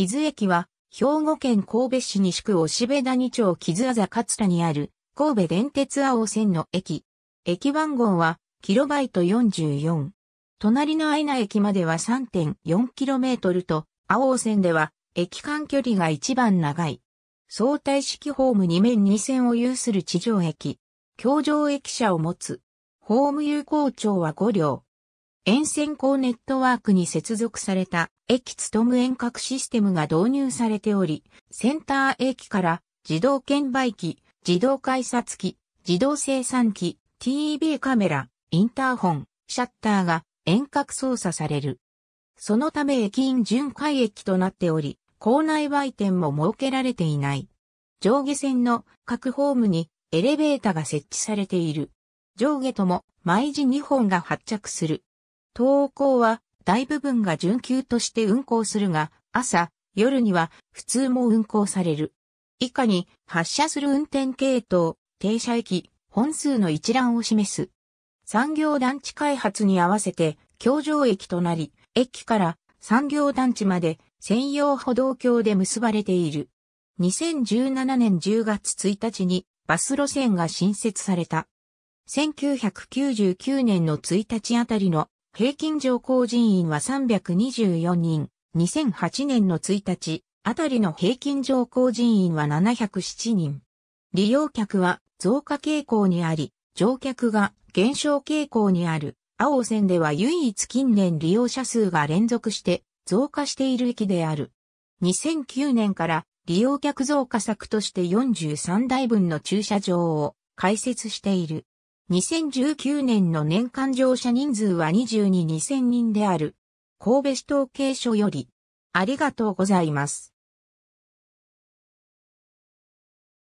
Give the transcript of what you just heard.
木津駅は、兵庫県神戸市西区押部谷町木津あざ勝田にある、神戸電鉄青線の駅。駅番号は、キロバイト44。隣の愛菜駅までは 3.4km と、青線では、駅間距離が一番長い。相対式ホーム2面2線を有する地上駅。橋上駅舎を持つ。ホーム有効庁は5両。沿線港ネットワークに接続された駅勤遠隔システムが導入されており、センター駅から自動券売機、自動改札機、自動生産機、TEB カメラ、インターホン、シャッターが遠隔操作される。そのため駅員巡回駅となっており、校内売店も設けられていない。上下線の各ホームにエレベーターが設置されている。上下とも毎時2本が発着する。東港は大部分が準急として運行するが、朝、夜には普通も運行される。以下に発車する運転系統、停車駅、本数の一覧を示す。産業団地開発に合わせて、京上駅となり、駅から産業団地まで専用歩道橋で結ばれている。2017年10月1日にバス路線が新設された。1999年の1日あたりの平均乗降人員は324人、2008年の1日、あたりの平均乗降人員は707人。利用客は増加傾向にあり、乗客が減少傾向にある。青線では唯一近年利用者数が連続して増加している駅である。2009年から利用客増加策として43台分の駐車場を開設している。2019年の年間乗車人数は222000人である。神戸市統計所より。ありがとうございます。